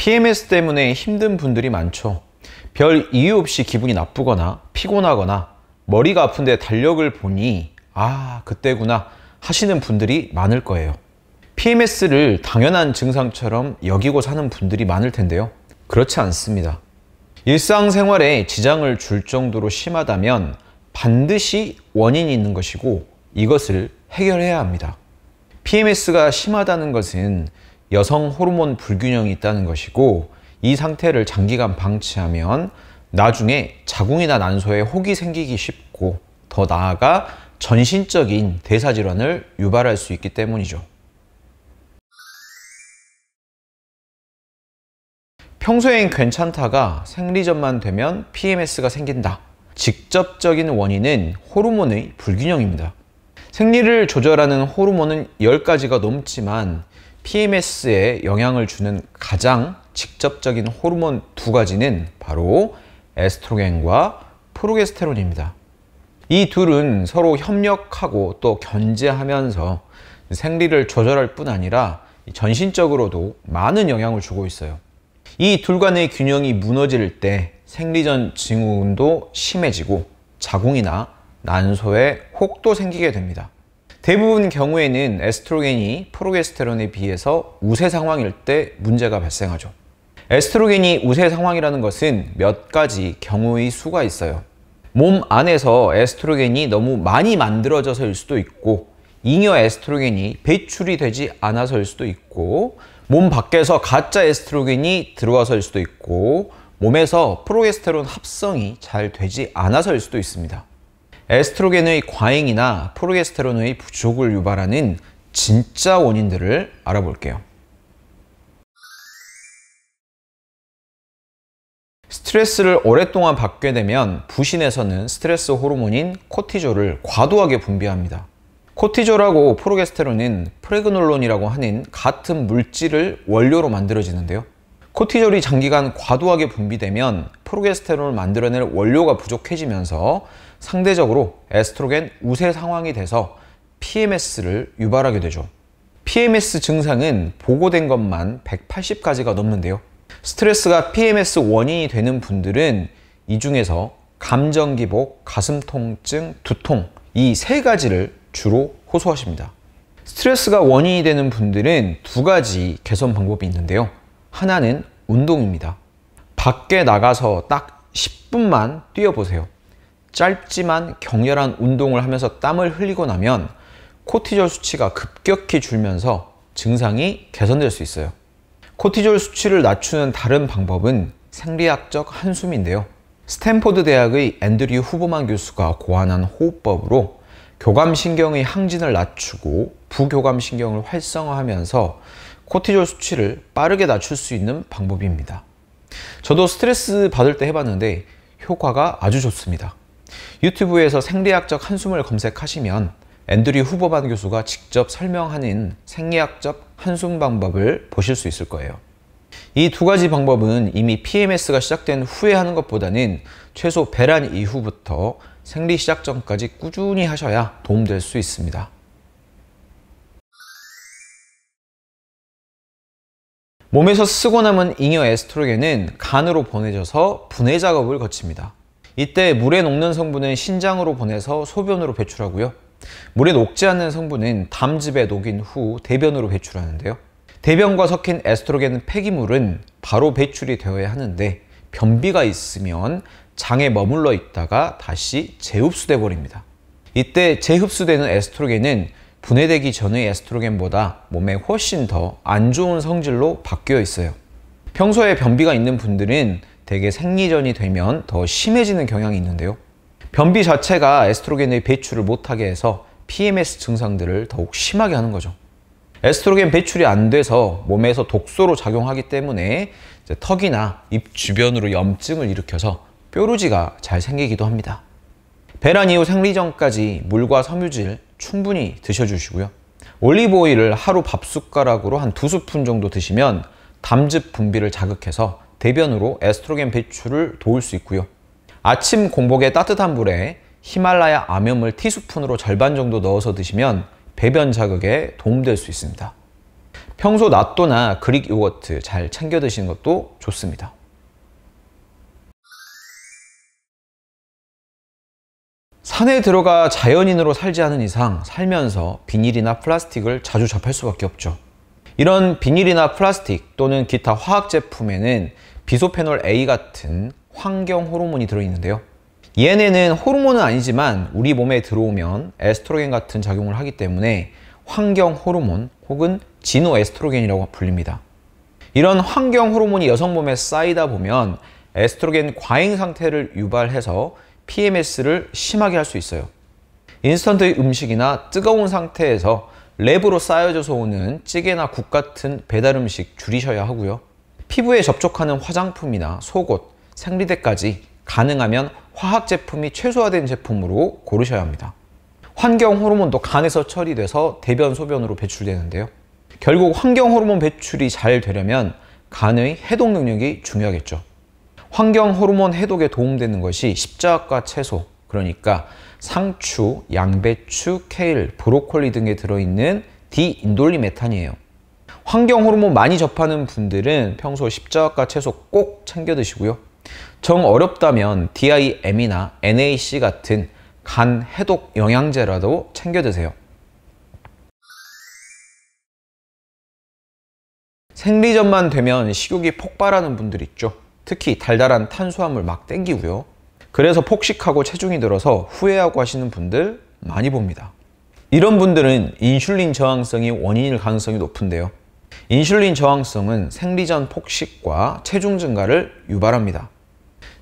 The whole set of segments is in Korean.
PMS 때문에 힘든 분들이 많죠. 별 이유 없이 기분이 나쁘거나 피곤하거나 머리가 아픈데 달력을 보니 아 그때구나 하시는 분들이 많을 거예요. PMS를 당연한 증상처럼 여기고 사는 분들이 많을 텐데요. 그렇지 않습니다. 일상생활에 지장을 줄 정도로 심하다면 반드시 원인이 있는 것이고 이것을 해결해야 합니다. PMS가 심하다는 것은 여성 호르몬 불균형이 있다는 것이고 이 상태를 장기간 방치하면 나중에 자궁이나 난소에 혹이 생기기 쉽고 더 나아가 전신적인 대사 질환을 유발할 수 있기 때문이죠. 평소엔 괜찮다가 생리전만 되면 PMS가 생긴다. 직접적인 원인은 호르몬의 불균형입니다. 생리를 조절하는 호르몬은 10가지가 넘지만 PMS에 영향을 주는 가장 직접적인 호르몬 두 가지는 바로 에스트로겐과 프로게스테론입니다. 이 둘은 서로 협력하고 또 견제하면서 생리를 조절할 뿐 아니라 전신적으로도 많은 영향을 주고 있어요. 이 둘 간의 균형이 무너질 때 생리전 증후군도 심해지고 자궁이나 난소에 혹도 생기게 됩니다. 대부분 경우에는 에스트로겐이 프로게스테론에 비해서 우세 상황일 때 문제가 발생하죠. 에스트로겐이 우세 상황이라는 것은 몇 가지 경우의 수가 있어요. 몸 안에서 에스트로겐이 너무 많이 만들어져서일 수도 있고 잉여 에스트로겐이 배출이 되지 않아서일 수도 있고 몸 밖에서 가짜 에스트로겐이 들어와서일 수도 있고 몸에서 프로게스테론 합성이 잘 되지 않아서일 수도 있습니다. 에스트로겐의 과잉이나 프로게스테론의 부족을 유발하는 진짜 원인들을 알아볼게요. 스트레스를 오랫동안 받게 되면 부신에서는 스트레스 호르몬인 코티졸을 과도하게 분비합니다. 코티졸하고 프로게스테론은 프레그놀론이라고 하는 같은 물질을 원료로 만들어지는데요. 코티졸이 장기간 과도하게 분비되면 프로게스테론을 만들어낼 원료가 부족해지면서 상대적으로 에스트로겐 우세 상황이 돼서 PMS를 유발하게 되죠. PMS 증상은 보고된 것만 180가지가 넘는데요. 스트레스가 PMS 원인이 되는 분들은 이 중에서 감정기복, 가슴 통증, 두통 이 세 가지를 주로 호소하십니다. 스트레스가 원인이 되는 분들은 두 가지 개선 방법이 있는데요. 하나는 운동입니다. 밖에 나가서 딱 10분만 뛰어보세요. 짧지만 격렬한 운동을 하면서 땀을 흘리고 나면 코티졸 수치가 급격히 줄면서 증상이 개선될 수 있어요. 코티졸 수치를 낮추는 다른 방법은 생리학적 한숨인데요. 스탠포드 대학의 앤드류 후보만 교수가 고안한 호흡법으로 교감신경의 항진을 낮추고 부교감신경을 활성화하면서 코티졸 수치를 빠르게 낮출 수 있는 방법입니다. 저도 스트레스 받을 때 해봤는데 효과가 아주 좋습니다. 유튜브에서 생리학적 한숨을 검색하시면 앤드류 후보반 교수가 직접 설명하는 생리학적 한숨 방법을 보실 수 있을 거예요. 이 두 가지 방법은 이미 PMS가 시작된 후에 하는 것보다는 최소 배란 이후부터 생리 시작 전까지 꾸준히 하셔야 도움될 수 있습니다. 몸에서 쓰고 남은 잉여 에스트로겐은 간으로 보내져서 분해 작업을 거칩니다. 이때 물에 녹는 성분은 신장으로 보내서 소변으로 배출하고요. 물에 녹지 않는 성분은 담즙에 녹인 후 대변으로 배출하는데요. 대변과 섞인 에스트로겐 폐기물은 바로 배출이 되어야 하는데 변비가 있으면 장에 머물러 있다가 다시 재흡수돼 버립니다. 이때 재흡수되는 에스트로겐은 분해되기 전의 에스트로겐보다 몸에 훨씬 더 안 좋은 성질로 바뀌어 있어요. 평소에 변비가 있는 분들은 대개 생리전이 되면 더 심해지는 경향이 있는데요. 변비 자체가 에스트로겐의 배출을 못하게 해서 PMS 증상들을 더욱 심하게 하는 거죠. 에스트로겐 배출이 안 돼서 몸에서 독소로 작용하기 때문에 턱이나 입 주변으로 염증을 일으켜서 뾰루지가 잘 생기기도 합니다. 배란 이후 생리전까지 물과 섬유질, 충분히 드셔주시고요. 올리브오일을 하루 밥숟가락으로 한 두 스푼 정도 드시면 담즙 분비를 자극해서 대변으로 에스트로겐 배출을 도울 수 있고요. 아침 공복에 따뜻한 물에 히말라야 암염을 티스푼으로 절반 정도 넣어서 드시면 배변 자극에 도움될 수 있습니다. 평소 낫또나 그릭 요거트 잘 챙겨 드시는 것도 좋습니다. 산에 들어가 자연인으로 살지 않은 이상 살면서 비닐이나 플라스틱을 자주 접할 수밖에 없죠. 이런 비닐이나 플라스틱 또는 기타 화학 제품에는 비소페놀 A 같은 환경 호르몬이 들어있는데요. 얘네는 호르몬은 아니지만 우리 몸에 들어오면 에스트로겐 같은 작용을 하기 때문에 환경 호르몬 혹은 진호 에스트로겐이라고 불립니다. 이런 환경 호르몬이 여성 몸에 쌓이다 보면 에스트로겐 과잉 상태를 유발해서 PMS를 심하게 할 수 있어요. 인스턴트 음식이나 뜨거운 상태에서 랩으로 쌓여져서 오는 찌개나 국 같은 배달 음식 줄이셔야 하고요. 피부에 접촉하는 화장품이나 속옷, 생리대까지 가능하면 화학 제품이 최소화된 제품으로 고르셔야 합니다. 환경 호르몬도 간에서 처리돼서 대변 소변으로 배출되는데요. 결국 환경 호르몬 배출이 잘 되려면 간의 해독 능력이 중요하겠죠. 환경 호르몬 해독에 도움되는 것이 십자과 채소, 그러니까 상추, 양배추, 케일, 브로콜리 등에 들어있는 디인돌리메탄이에요. 환경 호르몬 많이 접하는 분들은 평소 십자과 채소 꼭 챙겨 드시고요. 정 어렵다면 DIM이나 NAC 같은 간 해독 영양제라도 챙겨 드세요. 생리전만 되면 식욕이 폭발하는 분들 있죠. 특히 달달한 탄수화물 막 땡기고요. 그래서 폭식하고 체중이 들어서 후회하고 하시는 분들 많이 봅니다. 이런 분들은 인슐린 저항성이 원인일 가능성이 높은데요. 인슐린 저항성은 생리전 폭식과 체중 증가를 유발합니다.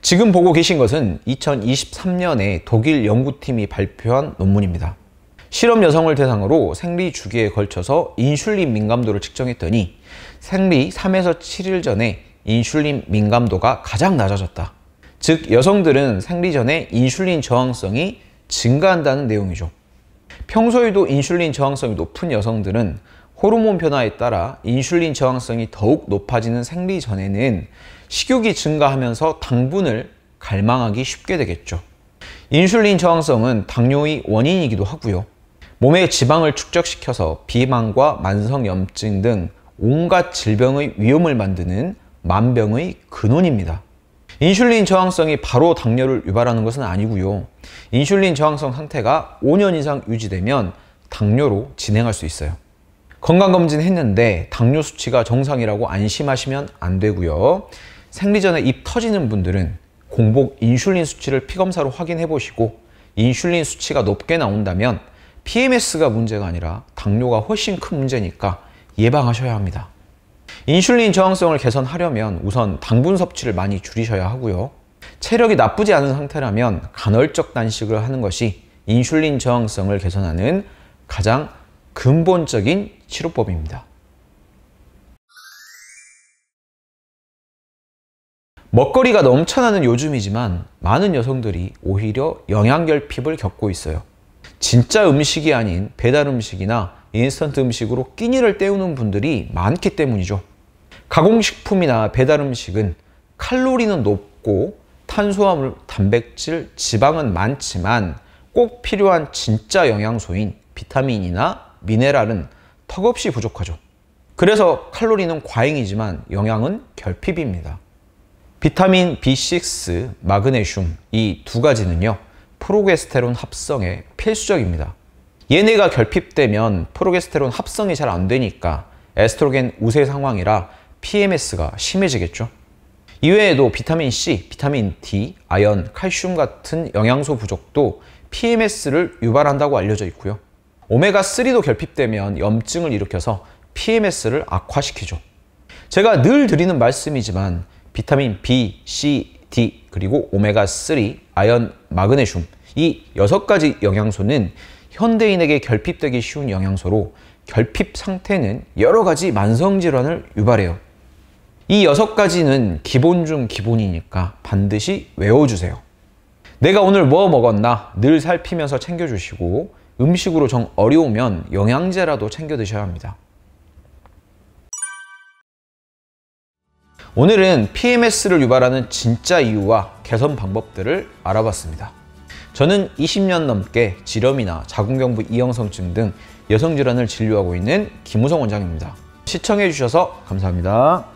지금 보고 계신 것은 2023년에 독일 연구팀이 발표한 논문입니다. 실험 여성을 대상으로 생리 주기에 걸쳐서 인슐린 민감도를 측정했더니 생리 3에서 7일 전에 인슐린 민감도가 가장 낮아졌다. 즉 여성들은 생리 전에 인슐린 저항성이 증가한다는 내용이죠. 평소에도 인슐린 저항성이 높은 여성들은 호르몬 변화에 따라 인슐린 저항성이 더욱 높아지는 생리 전에는 식욕이 증가하면서 당분을 갈망하기 쉽게 되겠죠. 인슐린 저항성은 당뇨의 원인이기도 하고요. 몸에 지방을 축적시켜서 비만과 만성염증 등 온갖 질병의 위험을 만드는 만병의 근원입니다. 인슐린 저항성이 바로 당뇨를 유발하는 것은 아니고요. 인슐린 저항성 상태가 5년 이상 유지되면 당뇨로 진행할 수 있어요. 건강검진 했는데 당뇨 수치가 정상이라고 안심하시면 안 되고요. 생리전에 입 터지는 분들은 공복 인슐린 수치를 피검사로 확인해 보시고 인슐린 수치가 높게 나온다면 PMS가 문제가 아니라 당뇨가 훨씬 큰 문제니까 예방하셔야 합니다. 인슐린 저항성을 개선하려면 우선 당분 섭취를 많이 줄이셔야 하고요. 체력이 나쁘지 않은 상태라면 간헐적 단식을 하는 것이 인슐린 저항성을 개선하는 가장 근본적인 치료법입니다. 먹거리가 넘쳐나는 요즘이지만 많은 여성들이 오히려 영양결핍을 겪고 있어요. 진짜 음식이 아닌 배달 음식이나 인스턴트 음식으로 끼니를 때우는 분들이 많기 때문이죠. 가공식품이나 배달 음식은 칼로리는 높고 탄수화물, 단백질, 지방은 많지만 꼭 필요한 진짜 영양소인 비타민이나 미네랄은 턱없이 부족하죠. 그래서 칼로리는 과잉이지만 영양은 결핍입니다. 비타민 B6, 마그네슘 이 두 가지는요. 프로게스테론 합성에 필수적입니다. 얘네가 결핍되면 프로게스테론 합성이 잘 안 되니까 에스트로겐 우세 상황이라 PMS가 심해지겠죠. 이외에도 비타민 C, 비타민 D, 아연, 칼슘 같은 영양소 부족도 PMS를 유발한다고 알려져 있고요. 오메가3도 결핍되면 염증을 일으켜서 PMS를 악화시키죠. 제가 늘 드리는 말씀이지만 비타민 B, C, D 그리고 오메가3, 아연, 마그네슘 이 여섯 가지 영양소는 현대인에게 결핍되기 쉬운 영양소로 결핍 상태는 여러 가지 만성 질환을 유발해요. 이 여섯 가지는 기본 중 기본이니까 반드시 외워주세요. 내가 오늘 뭐 먹었나 늘 살피면서 챙겨주시고 음식으로 정 어려우면 영양제라도 챙겨 드셔야 합니다. 오늘은 PMS를 유발하는 진짜 이유와 개선 방법들을 알아봤습니다. 저는 20년 넘게 지렴이나 자궁경부 이형성증 등 여성 질환을 진료하고 있는 김우성 원장입니다. 시청해주셔서 감사합니다.